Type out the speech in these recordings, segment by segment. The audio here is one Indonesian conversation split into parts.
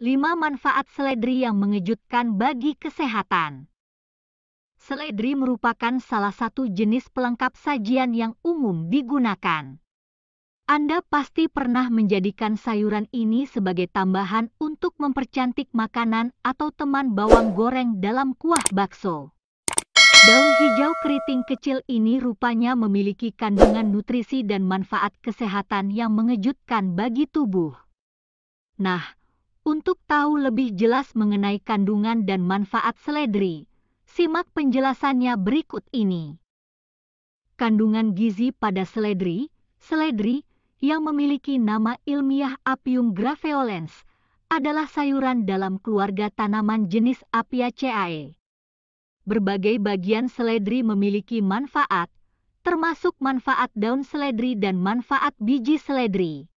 5 manfaat seledri yang mengejutkan bagi kesehatan. Seledri merupakan salah satu jenis pelengkap sajian yang umum digunakan. Anda pasti pernah menjadikan sayuran ini sebagai tambahan untuk mempercantik makanan atau teman bawang goreng dalam kuah bakso. Daun hijau keriting kecil ini rupanya memiliki kandungan nutrisi dan manfaat kesehatan yang mengejutkan bagi tubuh. Nah, untuk tahu lebih jelas mengenai kandungan dan manfaat seledri, simak penjelasannya berikut ini. Kandungan gizi pada seledri, seledri yang memiliki nama ilmiah Apium graveolens adalah sayuran dalam keluarga tanaman jenis Apiaceae. Berbagai bagian seledri memiliki manfaat, termasuk manfaat daun seledri dan manfaat biji seledri.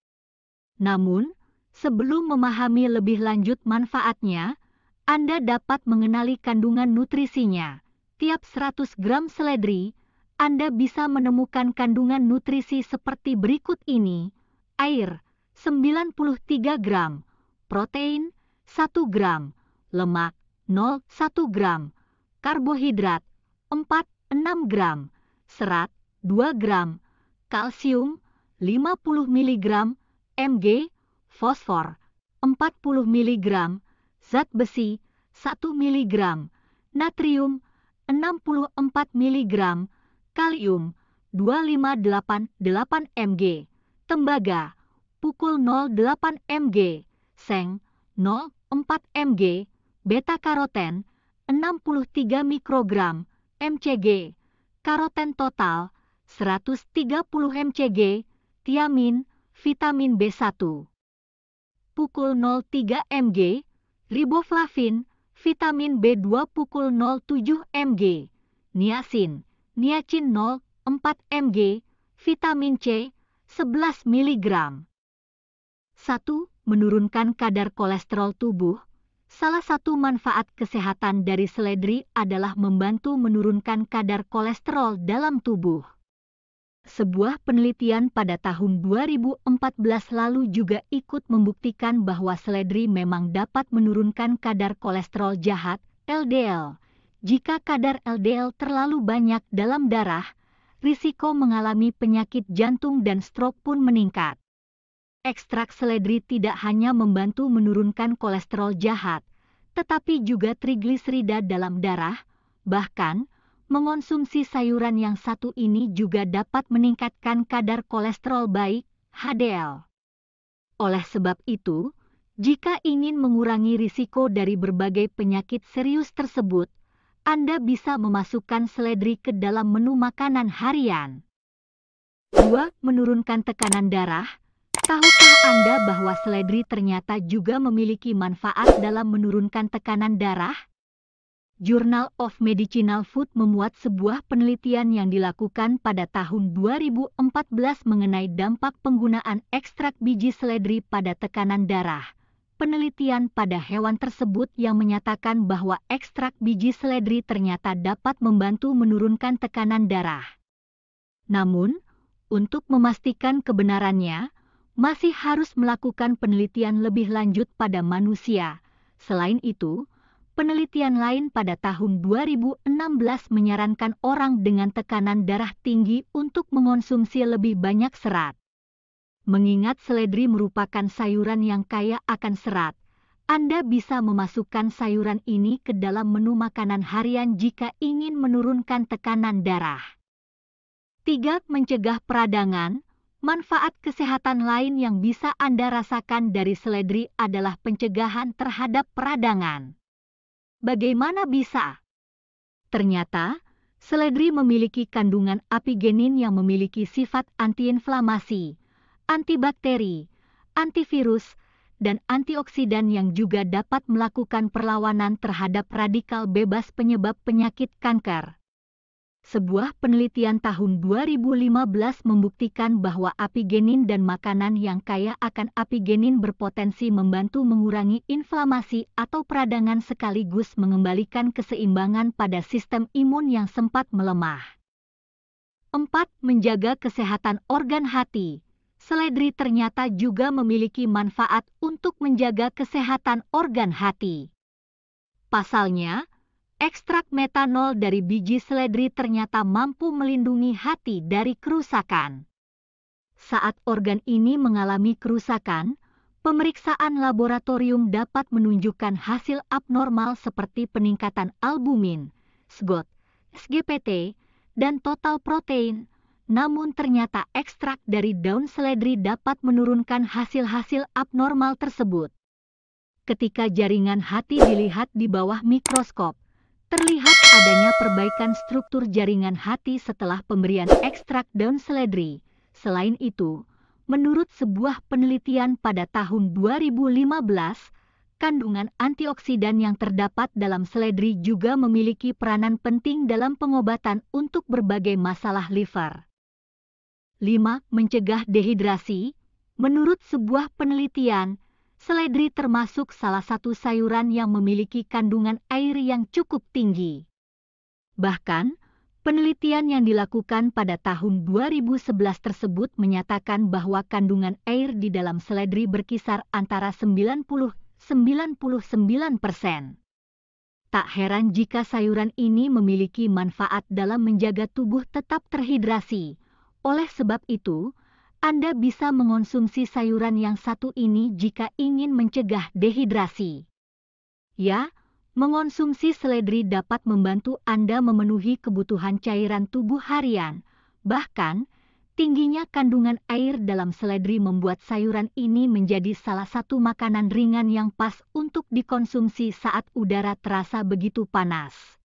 Namun, Sebelum memahami lebih lanjut manfaatnya, Anda dapat mengenali kandungan nutrisinya. Tiap 100 gram seledri, Anda bisa menemukan kandungan nutrisi seperti berikut ini. Air, 93 gram. Protein, 1 gram. Lemak, 0,1 gram. Karbohidrat, 4,6 gram. Serat, 2 gram. Kalsium, 50 mg. Mg, fosfor 40 mg, zat besi 1 mg, natrium 64 mg, kalium 2588 mg, tembaga pukul 08 mg, seng 04 mg, beta karoten 63 mikrogram, mcg, karoten total 130 mcg, tiamin, vitamin B1 pukul 03 mg, riboflavin, vitamin B2 pukul 07 mg, niacin, niacin 04 mg, vitamin C 11 mg. 1. Menurunkan kadar kolesterol tubuh. Salah satu manfaat kesehatan dari seledri adalah membantu menurunkan kadar kolesterol dalam tubuh sebuah penelitian pada tahun 2014 lalu juga ikut membuktikan bahwa seledri memang dapat menurunkan kadar kolesterol jahat, LDL. Jika kadar LDL terlalu banyak dalam darah, risiko mengalami penyakit jantung dan stroke pun meningkat. Ekstrak seledri tidak hanya membantu menurunkan kolesterol jahat, tetapi juga trigliserida dalam darah, bahkan Mengonsumsi sayuran yang satu ini juga dapat meningkatkan kadar kolesterol baik, HDL. Oleh sebab itu, jika ingin mengurangi risiko dari berbagai penyakit serius tersebut, Anda bisa memasukkan seledri ke dalam menu makanan harian. 2. Menurunkan tekanan darah. Tahukah Anda bahwa seledri ternyata juga memiliki manfaat dalam menurunkan tekanan darah? Journal of Medicinal Food memuat sebuah penelitian yang dilakukan pada tahun 2014 mengenai dampak penggunaan ekstrak biji seledri pada tekanan darah. Penelitian pada hewan tersebut yang menyatakan bahwa ekstrak biji seledri ternyata dapat membantu menurunkan tekanan darah. Namun, untuk memastikan kebenarannya, masih harus melakukan penelitian lebih lanjut pada manusia. Selain itu, penelitian lain pada tahun 2016 menyarankan orang dengan tekanan darah tinggi untuk mengonsumsi lebih banyak serat. Mengingat seledri merupakan sayuran yang kaya akan serat, Anda bisa memasukkan sayuran ini ke dalam menu makanan harian jika ingin menurunkan tekanan darah. 3. Mencegah peradangan. Manfaat kesehatan lain yang bisa Anda rasakan dari seledri adalah pencegahan terhadap peradangan. Bagaimana bisa? Ternyata, seledri memiliki kandungan apigenin yang memiliki sifat antiinflamasi, antibakteri, antivirus, dan antioksidan yang juga dapat melakukan perlawanan terhadap radikal bebas penyebab penyakit kanker sebuah penelitian tahun 2015 membuktikan bahwa apigenin dan makanan yang kaya akan apigenin berpotensi membantu mengurangi inflamasi atau peradangan sekaligus mengembalikan keseimbangan pada sistem imun yang sempat melemah. 4. Menjaga kesehatan organ hati seledri ternyata juga memiliki manfaat untuk menjaga kesehatan organ hati. Pasalnya, ekstrak metanol dari biji seledri ternyata mampu melindungi hati dari kerusakan. Saat organ ini mengalami kerusakan, pemeriksaan laboratorium dapat menunjukkan hasil abnormal seperti peningkatan albumin, SGOT, SGPT, dan total protein. Namun ternyata ekstrak dari daun seledri dapat menurunkan hasil-hasil abnormal tersebut. Ketika jaringan hati dilihat di bawah mikroskop, Terlihat adanya perbaikan struktur jaringan hati setelah pemberian ekstrak daun seledri. Selain itu, menurut sebuah penelitian pada tahun 2015, kandungan antioksidan yang terdapat dalam seledri juga memiliki peranan penting dalam pengobatan untuk berbagai masalah liver. 5. Mencegah dehidrasi Menurut sebuah penelitian, Seledri termasuk salah satu sayuran yang memiliki kandungan air yang cukup tinggi. Bahkan, penelitian yang dilakukan pada tahun 2011 tersebut menyatakan bahwa kandungan air di dalam seledri berkisar antara 90-99 persen. Tak heran jika sayuran ini memiliki manfaat dalam menjaga tubuh tetap terhidrasi. Oleh sebab itu, anda bisa mengonsumsi sayuran yang satu ini jika ingin mencegah dehidrasi. Ya, mengonsumsi seledri dapat membantu Anda memenuhi kebutuhan cairan tubuh harian. Bahkan, tingginya kandungan air dalam seledri membuat sayuran ini menjadi salah satu makanan ringan yang pas untuk dikonsumsi saat udara terasa begitu panas.